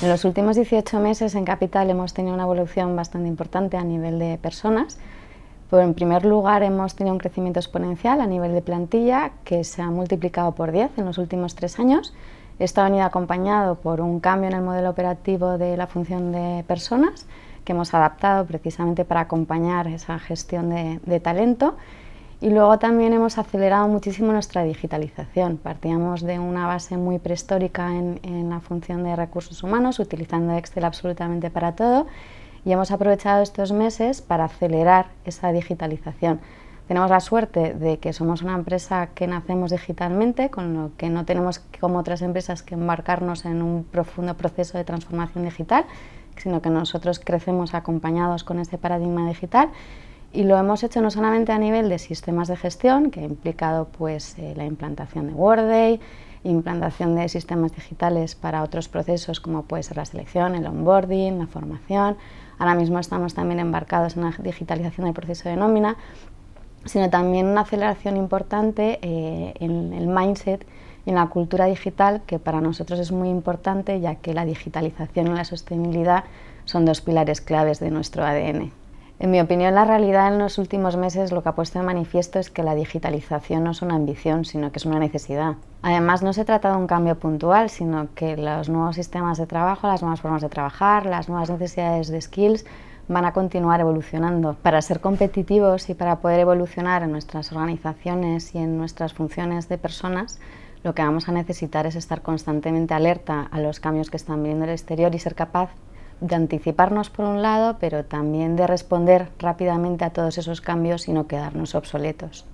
En los últimos 18 meses en Capital hemos tenido una evolución bastante importante a nivel de personas. Pero en primer lugar, hemos tenido un crecimiento exponencial a nivel de plantilla que se ha multiplicado por 10 en los últimos tres años. Esto ha venido acompañado por un cambio en el modelo operativo de la función de personas que hemos adaptado precisamente para acompañar esa gestión de talento y luego también hemos acelerado muchísimo nuestra digitalización. Partíamos de una base muy prehistórica en, la función de recursos humanos, utilizando Excel absolutamente para todo, y hemos aprovechado estos meses para acelerar esa digitalización. Tenemos la suerte de que somos una empresa que nacemos digitalmente, con lo que no tenemos, como otras empresas, que embarcarnos en un profundo proceso de transformación digital, sino que nosotros crecemos acompañados con este paradigma digital y lo hemos hecho no solamente a nivel de sistemas de gestión, que ha implicado pues, eh, la implantación de WordAid, implantación de sistemas digitales para otros procesos como puede ser la selección, el onboarding, la formación. Ahora mismo estamos también embarcados en la digitalización del proceso de nómina, sino también una aceleración importante eh, en el mindset y en la cultura digital, que para nosotros es muy importante, ya que la digitalización y la sostenibilidad son dos pilares claves de nuestro ADN. En mi opinión, la realidad en los últimos meses lo que ha puesto de manifiesto es que la digitalización no es una ambición, sino que es una necesidad. Además, no se trata de un cambio puntual, sino que los nuevos sistemas de trabajo, las nuevas formas de trabajar, las nuevas necesidades de skills van a continuar evolucionando. Para ser competitivos y para poder evolucionar en nuestras organizaciones y en nuestras funciones de personas, lo que vamos a necesitar es estar constantemente alerta a los cambios que están viniendo del exterior y ser capaz de anticiparnos por un lado, pero también de responder rápidamente a todos esos cambios y no quedarnos obsoletos.